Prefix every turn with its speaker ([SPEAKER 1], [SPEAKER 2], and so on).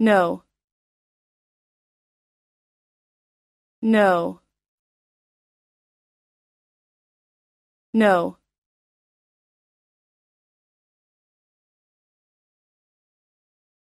[SPEAKER 1] No. No. No.